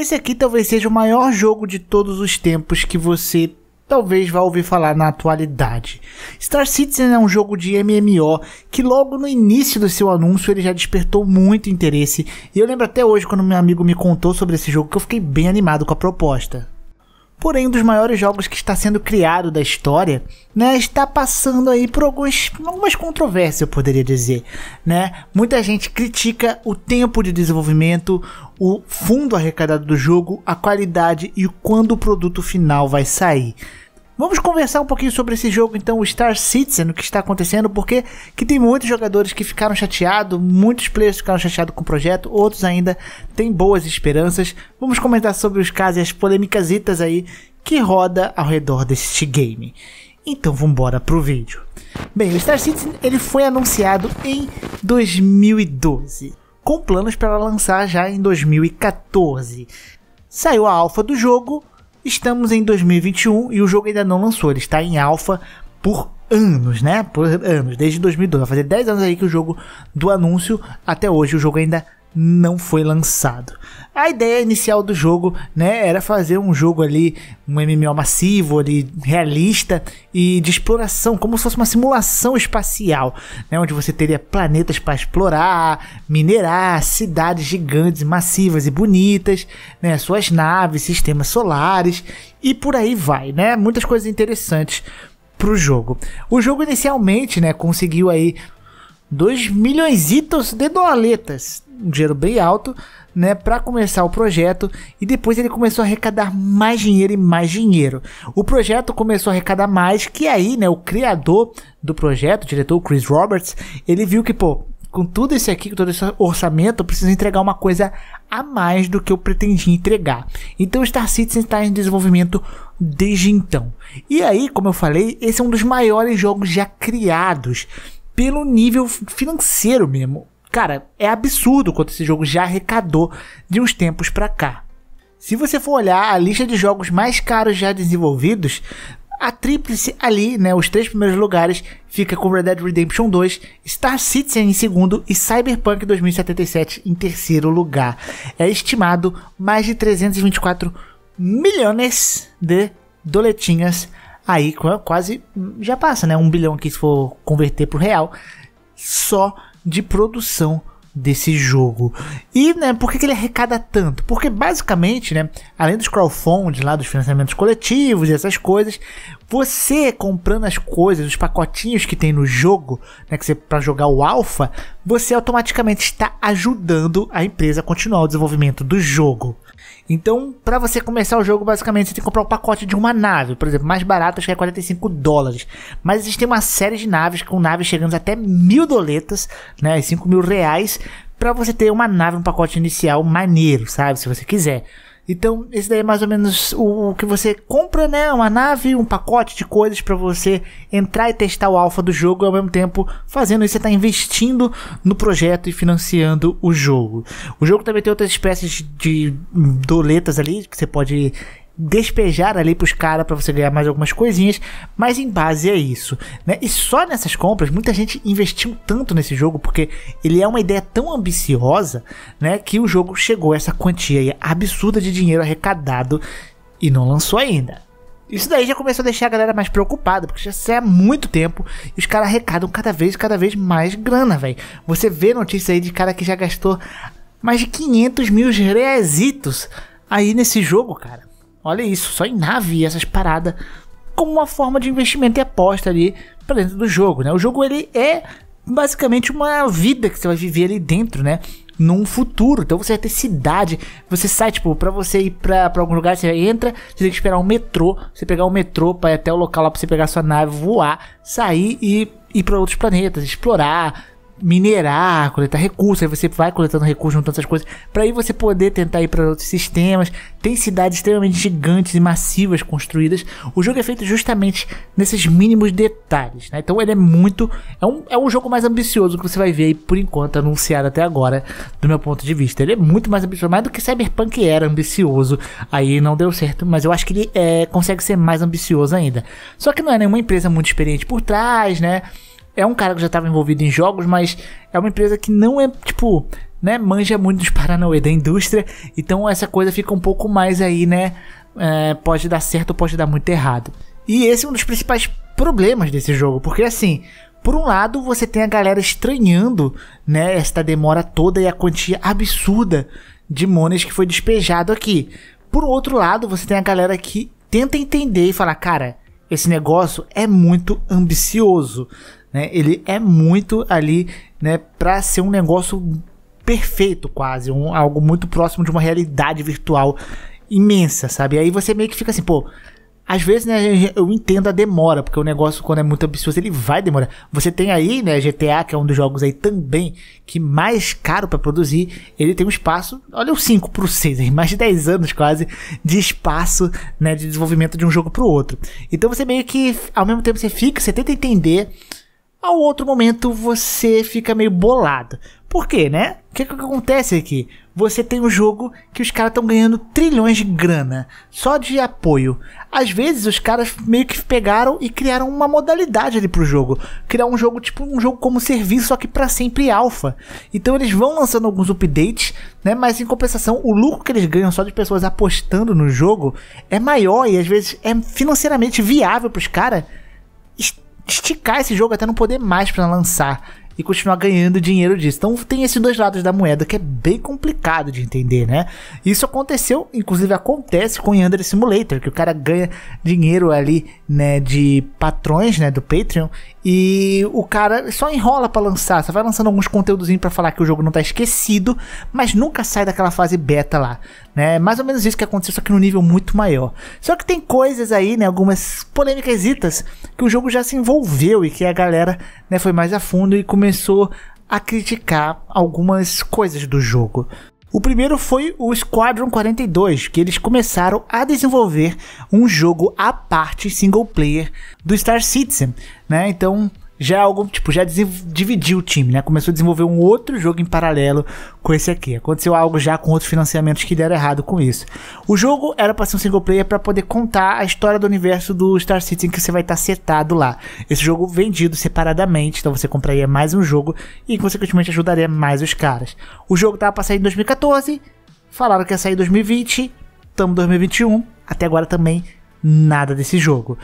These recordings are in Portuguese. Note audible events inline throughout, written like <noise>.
Esse aqui talvez seja o maior jogo de todos os tempos que você talvez vá ouvir falar na atualidade. Star Citizen é um jogo de MMO que logo no início do seu anúncio ele já despertou muito interesse, e eu lembro até hoje quando meu amigo me contou sobre esse jogo que eu fiquei bem animado com a proposta porém um dos maiores jogos que está sendo criado da história, né, está passando aí por algumas, algumas controvérsias, eu poderia dizer, né? Muita gente critica o tempo de desenvolvimento, o fundo arrecadado do jogo, a qualidade e quando o produto final vai sair. Vamos conversar um pouquinho sobre esse jogo, então, o Star Citizen, o que está acontecendo, porque que tem muitos jogadores que ficaram chateados, muitos players ficaram chateados com o projeto, outros ainda têm boas esperanças. Vamos comentar sobre os casos e as polêmicas aí que roda ao redor deste game. Então vamos embora pro vídeo. Bem, o Star Citizen ele foi anunciado em 2012, com planos para lançar já em 2014. Saiu a alfa do jogo, Estamos em 2021 e o jogo ainda não lançou, ele está em alfa por anos, né? Por anos, desde 2012. Vai fazer 10 anos aí que o jogo do anúncio até hoje o jogo ainda não foi lançado. A ideia inicial do jogo, né, era fazer um jogo ali, um MMO massivo, ali, realista e de exploração, como se fosse uma simulação espacial, né, onde você teria planetas para explorar, minerar, cidades gigantes, massivas e bonitas, né, suas naves, sistemas solares e por aí vai, né, muitas coisas interessantes para o jogo. O jogo inicialmente, né, conseguiu aí 2 milhões de doletas, um dinheiro bem alto, né, para começar o projeto e depois ele começou a arrecadar mais dinheiro e mais dinheiro. O projeto começou a arrecadar mais, que aí, né, o criador do projeto, o diretor Chris Roberts, ele viu que, pô, com tudo isso aqui, com todo esse orçamento, eu preciso entregar uma coisa a mais do que eu pretendia entregar. Então Star Citizen está em desenvolvimento desde então. E aí, como eu falei, esse é um dos maiores jogos já criados pelo nível financeiro mesmo. Cara, é absurdo quanto esse jogo já arrecadou de uns tempos pra cá. Se você for olhar a lista de jogos mais caros já desenvolvidos, a tríplice ali, né, os três primeiros lugares, fica com Red Dead Redemption 2, Star Citizen em segundo e Cyberpunk 2077 em terceiro lugar. É estimado mais de 324 milhões de doletinhas Aí quase já passa, né? Um bilhão aqui se for converter pro real. Só de produção desse jogo. E, né, por que, que ele arrecada tanto? Porque basicamente, né, além dos crowdfunding lá, dos financiamentos coletivos e essas coisas, você comprando as coisas, os pacotinhos que tem no jogo, né, que você para jogar o alpha, você automaticamente está ajudando a empresa a continuar o desenvolvimento do jogo. Então, para você começar o jogo, basicamente você tem que comprar o um pacote de uma nave, por exemplo, mais barato, acho que é 45 dólares. Mas existem uma série de naves, com naves chegando até mil doletas, né, 5 mil reais, para você ter uma nave, um pacote inicial maneiro, sabe, se você quiser. Então, esse daí é mais ou menos o, o que você compra, né? Uma nave, um pacote de coisas para você entrar e testar o alfa do jogo ao mesmo tempo fazendo isso, você está investindo no projeto e financiando o jogo. O jogo também tem outras espécies de doletas ali que você pode despejar ali pros caras para você ganhar mais algumas coisinhas, mas em base é isso, né? E só nessas compras, muita gente investiu tanto nesse jogo porque ele é uma ideia tão ambiciosa, né, que o jogo chegou a essa quantia absurda de dinheiro arrecadado e não lançou ainda. Isso daí já começou a deixar a galera mais preocupada, porque já é muito tempo e os caras arrecadam cada vez, cada vez mais grana, velho. Você vê notícia aí de cara que já gastou mais de 500 mil reaisitos aí nesse jogo, cara. Olha isso, só em nave essas paradas como uma forma de investimento e aposta ali para dentro do jogo, né? O jogo ele é basicamente uma vida que você vai viver ali dentro, né? Num futuro, então você vai ter cidade. Você sai, tipo, pra você ir para algum lugar, você entra, você tem que esperar um metrô. Você pegar um metrô para ir até o local lá pra você pegar sua nave, voar, sair e ir para outros planetas, explorar, minerar, coletar recursos, aí você vai coletando recursos, juntando essas coisas, para aí você poder tentar ir para outros sistemas. Tem cidades extremamente gigantes e massivas construídas. O jogo é feito justamente nesses mínimos detalhes, né? Então ele é muito. É um, é um jogo mais ambicioso que você vai ver aí, por enquanto, anunciado até agora, do meu ponto de vista. Ele é muito mais ambicioso, mais do que Cyberpunk era ambicioso. Aí não deu certo, mas eu acho que ele é, consegue ser mais ambicioso ainda. Só que não é nenhuma empresa muito experiente por trás, né? é um cara que já estava envolvido em jogos, mas é uma empresa que não é, tipo, né, manja muito dos paranauê da indústria, então essa coisa fica um pouco mais aí, né, é, pode dar certo ou pode dar muito errado. E esse é um dos principais problemas desse jogo, porque assim, por um lado, você tem a galera estranhando, né, esta demora toda e a quantia absurda de mones que foi despejado aqui. Por outro lado, você tem a galera que tenta entender e falar, cara, esse negócio é muito ambicioso, né? Ele é muito ali né, para ser um negócio perfeito quase, um, algo muito próximo de uma realidade virtual imensa, sabe? E aí você meio que fica assim, pô, às vezes, né, eu entendo a demora, porque o negócio, quando é muito ambicioso, ele vai demorar. Você tem aí, né, GTA, que é um dos jogos aí também, que mais caro para produzir, ele tem um espaço, olha o 5 pro 6, <laughs> mais de 10 anos quase, de espaço, né, de desenvolvimento de um jogo pro outro. Então você meio que, ao mesmo tempo, você fica, você tenta entender ao outro momento você fica meio bolado. Por quê, né? O que, é que acontece aqui? Você tem um jogo que os caras estão ganhando trilhões de grana só de apoio. Às vezes os caras meio que pegaram e criaram uma modalidade ali pro jogo, criar um jogo tipo um jogo como serviço só que para sempre alfa. Então eles vão lançando alguns updates, né? Mas em compensação o lucro que eles ganham só de pessoas apostando no jogo é maior e às vezes é financeiramente viável para os caras esticar esse jogo até não poder mais para lançar e continuar ganhando dinheiro disso. Então tem esses dois lados da moeda que é bem complicado de entender, né? Isso aconteceu, inclusive acontece com o Yandere Simulator, que o cara ganha dinheiro ali, né, de patrões, né, do Patreon e o cara só enrola para lançar, só vai lançando alguns conteúdos para falar que o jogo não tá esquecido, mas nunca sai daquela fase beta lá, né? Mais ou menos isso que aconteceu, só que no nível muito maior. Só que tem coisas aí, né, algumas polêmicas que o jogo já se envolveu e que a galera, né, foi mais a fundo e começou a criticar algumas coisas do jogo. O primeiro foi o Squadron 42, que eles começaram a desenvolver um jogo à parte single player do Star Citizen, né? Então, já é algo, tipo, já dividiu o time, né? Começou a desenvolver um outro jogo em paralelo com esse aqui. Aconteceu algo já com outros financiamentos que deram errado com isso. O jogo era para ser um single player para poder contar a história do universo do Star Citizen que você vai estar tá setado lá. Esse jogo vendido separadamente, então você compraria mais um jogo e consequentemente ajudaria mais os caras. O jogo tava para sair em 2014, falaram que ia sair em 2020, estamos em 2021, até agora também nada desse jogo.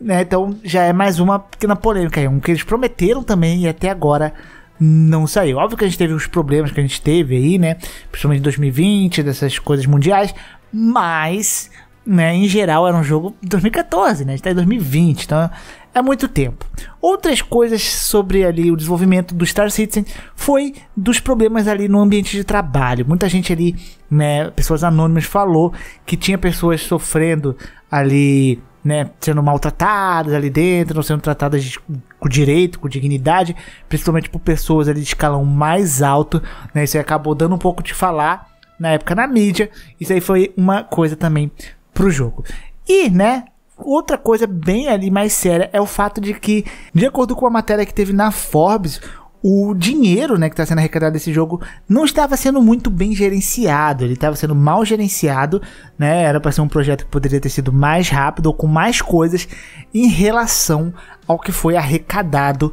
Né? Então já é mais uma pequena polêmica aí, um que eles prometeram também e até agora não saiu. Óbvio que a gente teve os problemas que a gente teve aí, né? Principalmente em 2020, dessas coisas mundiais, mas, né, em geral era um jogo 2014, né? A gente tá em 2020, então há muito tempo. Outras coisas sobre ali o desenvolvimento do Star Citizen foi dos problemas ali no ambiente de trabalho. Muita gente ali, né, pessoas anônimas falou que tinha pessoas sofrendo ali, né, sendo maltratadas ali dentro, não sendo tratadas com direito, com dignidade, principalmente por pessoas ali de escalão mais alto, né? Isso aí acabou dando um pouco de falar na época na mídia. Isso aí foi uma coisa também pro jogo. E, né, Outra coisa bem ali mais séria é o fato de que, de acordo com a matéria que teve na Forbes, o dinheiro né, que está sendo arrecadado desse jogo não estava sendo muito bem gerenciado, ele estava sendo mal gerenciado, né? Era para ser um projeto que poderia ter sido mais rápido ou com mais coisas em relação ao que foi arrecadado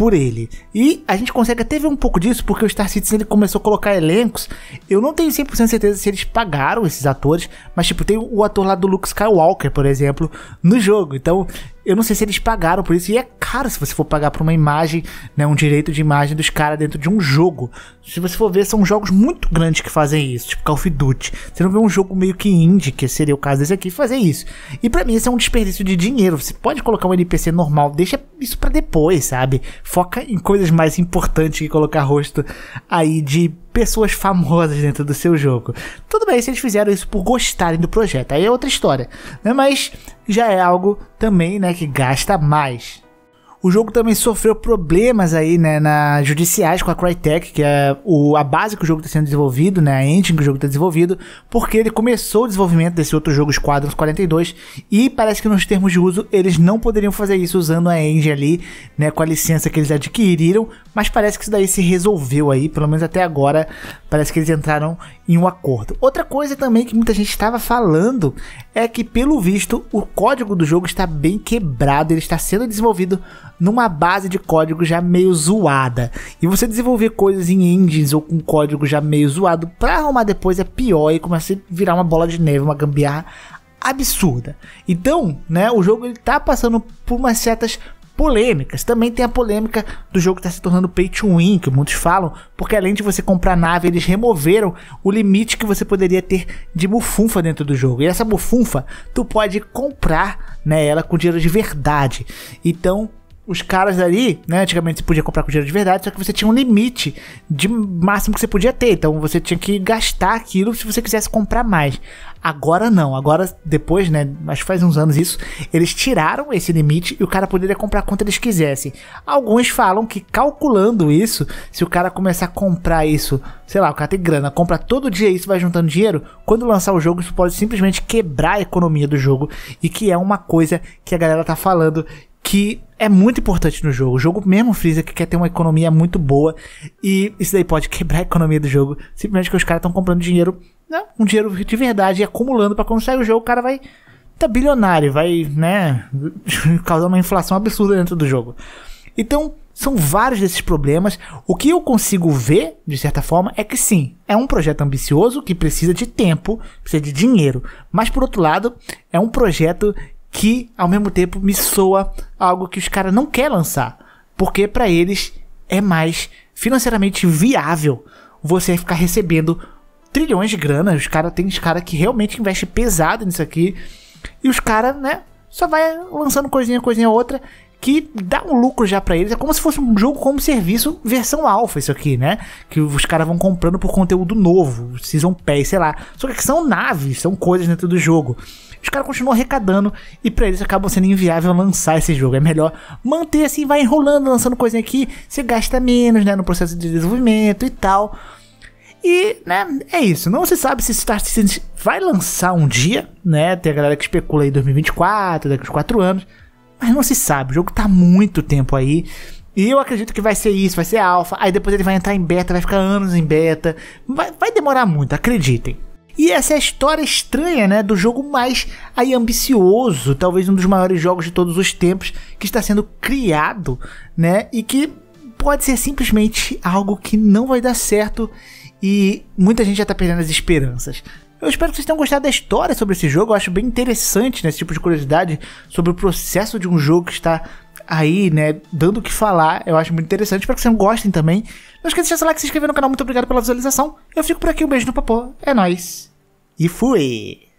por ele. E a gente consegue até ver um pouco disso, porque o Star Citizen ele começou a colocar elencos. Eu não tenho 100% certeza se eles pagaram esses atores, mas tipo, tem o ator lá do Luke Skywalker, por exemplo, no jogo. Então, eu não sei se eles pagaram por isso. E é caro se você for pagar por uma imagem, né, um direito de imagem dos caras dentro de um jogo. Se você for ver, são jogos muito grandes que fazem isso, tipo Call of Duty. Você não vê um jogo meio que indie, que seria o caso desse aqui, fazer isso. E para mim isso é um desperdício de dinheiro. Você pode colocar um NPC normal, deixa isso para depois, sabe? Foca em coisas mais importantes que colocar rosto aí de pessoas famosas dentro do seu jogo. Tudo bem se eles fizeram isso por gostarem do projeto, aí é outra história, né? Mas já é algo também, né, que gasta mais. O jogo também sofreu problemas aí, né, na judiciais com a Crytek, que é o, a base que o jogo está sendo desenvolvido, né, a engine que o jogo está desenvolvido, porque ele começou o desenvolvimento desse outro jogo, Squadrons 42, e parece que nos termos de uso eles não poderiam fazer isso usando a engine ali, né, com a licença que eles adquiriram, mas parece que isso daí se resolveu aí, pelo menos até agora, parece que eles entraram em um acordo. Outra coisa também que muita gente estava falando é que, pelo visto, o código do jogo está bem quebrado, ele está sendo desenvolvido numa base de código já meio zoada. E você desenvolver coisas em engines ou com código já meio zoado para arrumar depois é pior e começa a virar uma bola de neve, uma gambiarra absurda. Então, né, o jogo ele tá passando por umas certas polêmicas. Também tem a polêmica do jogo estar tá se tornando pay to win, que muitos falam, porque além de você comprar nave, eles removeram o limite que você poderia ter de bufunfa dentro do jogo. E essa bufunfa, tu pode comprar né, ela com dinheiro de verdade. Então, os caras ali, né? Antigamente você podia comprar com dinheiro de verdade, só que você tinha um limite de máximo que você podia ter. Então você tinha que gastar aquilo se você quisesse comprar mais. Agora não, agora depois, né? Acho que faz uns anos isso, eles tiraram esse limite e o cara poderia comprar quanto eles quisessem. Alguns falam que calculando isso, se o cara começar a comprar isso, sei lá, o cara tem grana, compra todo dia isso, vai juntando dinheiro, quando lançar o jogo, isso pode simplesmente quebrar a economia do jogo e que é uma coisa que a galera tá falando que é muito importante no jogo. O jogo mesmo frisa que quer ter uma economia muito boa e isso daí pode <laughs> quebrar a economia do jogo. Simplesmente que os caras estão comprando dinheiro, né, um dinheiro de verdade e acumulando para quando sair o jogo o cara vai tá bilionário, vai, né, <laughs> causar uma inflação absurda dentro do jogo. Então, são vários desses problemas. O que eu consigo ver, de certa forma, é que sim, é um projeto ambicioso que precisa de tempo, precisa de dinheiro. Mas por outro lado, é um projeto que ao mesmo tempo me soa algo que os caras não quer lançar, porque para eles é mais financeiramente viável você ficar recebendo trilhões de grana. Os caras tem os caras que realmente investem pesado nisso aqui e os caras, né, só vai lançando coisinha, coisinha outra que dá um lucro já para eles. É como se fosse um jogo como serviço versão alfa, isso aqui, né? Que os caras vão comprando por conteúdo novo, Season Pass, sei lá. Só que são naves, são coisas dentro do jogo. Os caras continuam arrecadando e para eles acabam sendo inviável lançar esse jogo. É melhor manter assim, vai enrolando, lançando coisinha aqui, você gasta menos, né, no processo de desenvolvimento e tal. E, né, é isso. Não se sabe se Star Citizen vai lançar um dia, né? Tem a galera que especula aí 2024, daqui uns 4 anos. Mas não se sabe, o jogo tá muito tempo aí. E eu acredito que vai ser isso, vai ser alfa. Aí depois ele vai entrar em beta, vai ficar anos em beta. Vai, vai demorar muito, acreditem. E essa é a história estranha, né, do jogo mais aí ambicioso, talvez um dos maiores jogos de todos os tempos, que está sendo criado, né, e que pode ser simplesmente algo que não vai dar certo e muita gente já está perdendo as esperanças. Eu espero que vocês tenham gostado da história sobre esse jogo. Eu acho bem interessante né, esse tipo de curiosidade sobre o processo de um jogo que está aí, né, dando o que falar. Eu acho muito interessante. Espero que vocês gostem também. Não esqueça de deixar seu like, se inscrever no canal. Muito obrigado pela visualização. Eu fico por aqui. Um beijo no papo. É nóis. E fui!